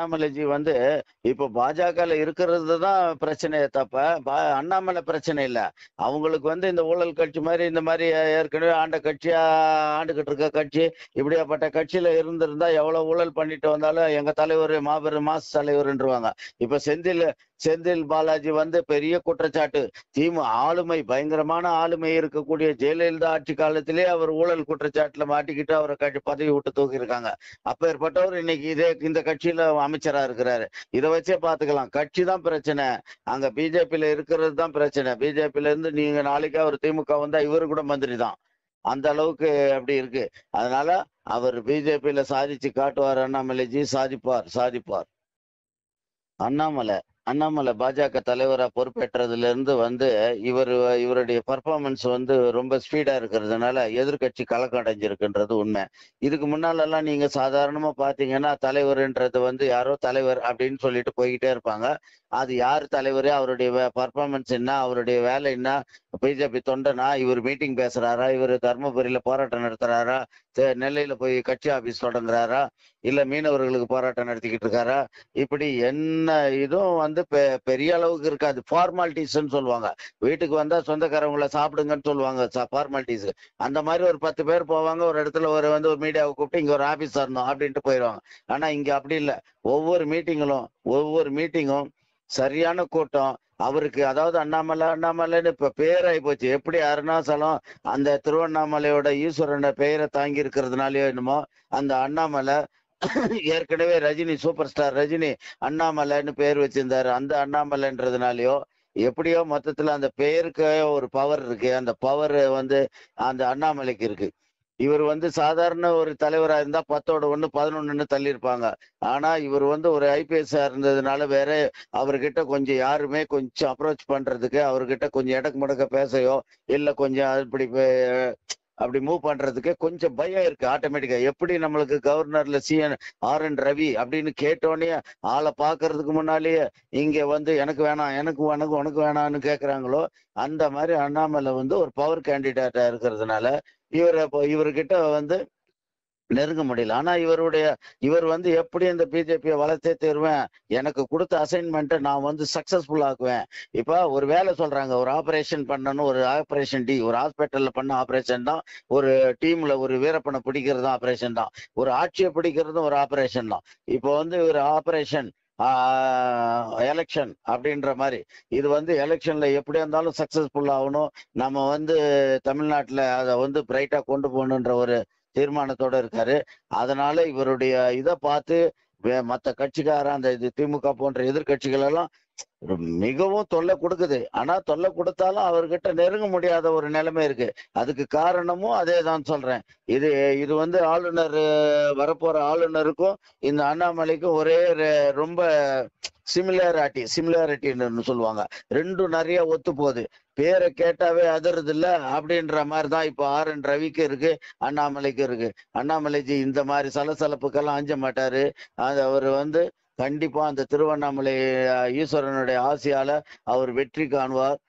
அண்ணாமலைஜி வந்து இப்போ பாஜக இருக்கிறது தான் பிரச்சனையே தப்ப அண்ணாமலை பிரச்சனை இல்லை அவங்களுக்கு வந்து இந்த ஊழல் கட்சி மாதிரி இந்த மாதிரி ஏற்கனவே ஆண்ட கட்சியா ஆண்டுகிட்டு இருக்க கட்சி இப்படியாப்பட்ட கட்சியில இருந்திருந்தா எவ்வளவு ஊழல் பண்ணிட்டு வந்தாலும் எங்க தலைவர் மாபெரும் மாசு தலைவர்ன்றவாங்க இப்ப செந்தில் செந்தில் பாலாஜி வந்து பெரிய குற்றச்சாட்டு திமு ஆளுமை பயங்கரமான ஆளுமை இருக்கக்கூடிய ஜெயலலிதா ஆட்சி காலத்திலே அவர் ஊழல் குற்றச்சாட்டுல மாட்டிக்கிட்டு அவரை கட்சி பதவி விட்டு தூக்கியிருக்காங்க அப்பேற்பட்டவர் இன்னைக்கு இதே இந்த கட்சியில அமைச்சரா இருக்கிறாரு இதை வச்சே பாத்துக்கலாம் கட்சி தான் பிரச்சனை அங்க பிஜேபியில இருக்கிறது தான் பிரச்சனை பிஜேபியில இருந்து நீங்க நாளைக்கு அவர் திமுக வந்தா இவரு கூட மந்திரி தான் அந்த அளவுக்கு அப்படி இருக்கு அதனால அவர் பிஜேபியில சாதிச்சு காட்டுவார் அண்ணாமலைஜி சாதிப்பார் சாதிப்பார் அண்ணாமலை அண்ணாமலை பாஜக தலைவராக இருந்து வந்து இவர் இவருடைய பர்ஃபார்மன்ஸ் வந்து ரொம்ப ஸ்பீடா இருக்கிறதுனால எதிர்கட்சி கலக்கம் அடைஞ்சிருக்குன்றது உண்மை இதுக்கு முன்னாலெல்லாம் நீங்க சாதாரணமா பாத்தீங்கன்னா தலைவர்ன்றது வந்து யாரோ தலைவர் அப்படின்னு சொல்லிட்டு போய்கிட்டே இருப்பாங்க அது யார் தலைவர் அவருடைய பர்ஃபார்மன்ஸ் என்ன அவருடைய வேலை என்ன பிஜேபி தொண்டனா இவர் மீட்டிங் பேசுறாரா இவர் தர்மபுரியில போராட்டம் நடத்துறாரா நெல்லையில போய் கட்சி ஆபீஸ் தொடங்குறாரா இல்ல மீனவர்களுக்கு போராட்டம் நடத்திக்கிட்டு இருக்காரா இப்படி என்ன இதுவும் வந்து வந்து பெரிய அளவுக்கு இருக்காது ஃபார்மாலிட்டிஸ்ன்னு சொல்லுவாங்க வீட்டுக்கு வந்தா சொந்தக்காரவங்கள சாப்பிடுங்கன்னு சொல்லுவாங்க ஃபார்மாலிட்டிஸ் அந்த மாதிரி ஒரு பத்து பேர் போவாங்க ஒரு இடத்துல ஒரு வந்து ஒரு மீடியாவை கூப்பிட்டு இங்க ஒரு ஆபீஸ் வரணும் அப்படின்ட்டு போயிடுவாங்க ஆனா இங்க அப்படி இல்லை ஒவ்வொரு மீட்டிங்களும் ஒவ்வொரு மீட்டிங்கும் சரியான கூட்டம் அவருக்கு அதாவது அண்ணாமலை அண்ணாமலைன்னு இப்ப பேராகி போச்சு எப்படி அருணாசலம் அந்த திருவண்ணாமலையோட ஈஸ்வரனோட பெயரை தாங்கி இருக்கிறதுனாலயோ என்னமோ அந்த அண்ணாமலை ஏற்கனவே ரஜினி சூப்பர் ஸ்டார் ரஜினி அண்ணாமலைன்னு பேர் வச்சிருந்தாரு அந்த அண்ணாமலைன்றதுனாலயோ எப்படியோ மொத்தத்துல அந்த பெயருக்கு ஒரு பவர் இருக்கு அந்த பவர் வந்து அந்த அண்ணாமலைக்கு இருக்கு இவர் வந்து சாதாரண ஒரு தலைவராக இருந்தால் பத்தோட ஒன்று பதினொன்றுன்னு தள்ளியிருப்பாங்க ஆனால் இவர் வந்து ஒரு ஐபிஎஸ்ஸாக இருந்ததுனால வேற அவர்கிட்ட கொஞ்சம் யாருமே கொஞ்சம் அப்ரோச் பண்ணுறதுக்கு அவர்கிட்ட கொஞ்சம் இடக்கு முடக்க பேசையோ இல்லை கொஞ்சம் அப்படி அப்படி மூவ் பண்றதுக்கு கொஞ்சம் பயம் இருக்கு ஆட்டோமேட்டிக்கா எப்படி நம்மளுக்கு கவர்னர்ல சிஎன் ஆர் என் ரவி அப்படின்னு கேட்டோடனே ஆளை பாக்குறதுக்கு முன்னாலேயே இங்க வந்து எனக்கு வேணாம் எனக்கு உனக்கு உனக்கு வேணாம்னு கேக்குறாங்களோ அந்த மாதிரி அண்ணாமலை வந்து ஒரு பவர் கேண்டிடேட்டா இருக்கிறதுனால இவரை இப்போ இவர்கிட்ட வந்து நெருங்க முடியல ஆனா இவருடைய இவர் வந்து எப்படி இந்த பிஜேபியை வளர்த்தே தருவேன் எனக்கு கொடுத்த அசைன்மெண்ட்டை நான் வந்து சக்சஸ்ஃபுல் ஆக்குவேன் இப்போ ஒரு வேலை சொல்றாங்க ஒரு ஆபரேஷன் பண்ணணும் ஒரு ஆபரேஷன் டி ஒரு ஹாஸ்பிட்டல்ல பண்ண ஆபரேஷன் தான் ஒரு டீம்ல ஒரு வீரப்பனை பிடிக்கிறது ஆபரேஷன் தான் ஒரு ஆட்சியை பிடிக்கிறதும் ஒரு ஆபரேஷன் தான் இப்போ வந்து ஒரு ஆபரேஷன் எலெக்ஷன் அப்படின்ற மாதிரி இது வந்து எலெக்ஷன்ல எப்படி இருந்தாலும் சக்சஸ்ஃபுல் ஆகணும் நம்ம வந்து தமிழ்நாட்டில் அதை வந்து பிரைட்டா கொண்டு போகணுன்ற ஒரு தீர்மானத்தோட இருக்காரு அதனால இவருடைய இதை பார்த்து மற்ற கட்சிக்கார அந்த இது திமுக போன்ற எதிர்கட்சிகள் எல்லாம் மிகவும் தொல்லை கொடுக்குது ஆனா தொல்லை கொடுத்தாலும் அவர்கிட்ட நெருங்க முடியாத ஒரு நிலைமை இருக்கு அதுக்கு காரணமும் அதே தான் சொல்றேன் இது இது வந்து ஆளுநர் வரப்போற ஆளுநருக்கும் இந்த அண்ணாமலைக்கும் ஒரே ரொம்ப சிமிலாரிட்டி சிமிலாரிட்டின்னு சொல்லுவாங்க ரெண்டும் நிறைய ஒத்து போகுது பேரை கேட்டாவே அதறது இல்ல அப்படின்ற மாதிரி தான் இப்போ ஆர் என் ரவிக்கு இருக்கு அண்ணாமலைக்கு இருக்கு அண்ணாமலைஜி இந்த மாதிரி சலசலப்புக்கெல்லாம் அஞ்ச மாட்டாரு அது அவர் வந்து கண்டிப்பா அந்த திருவண்ணாமலை ஈஸ்வரனுடைய ஆசையால அவர் வெற்றி காணுவார்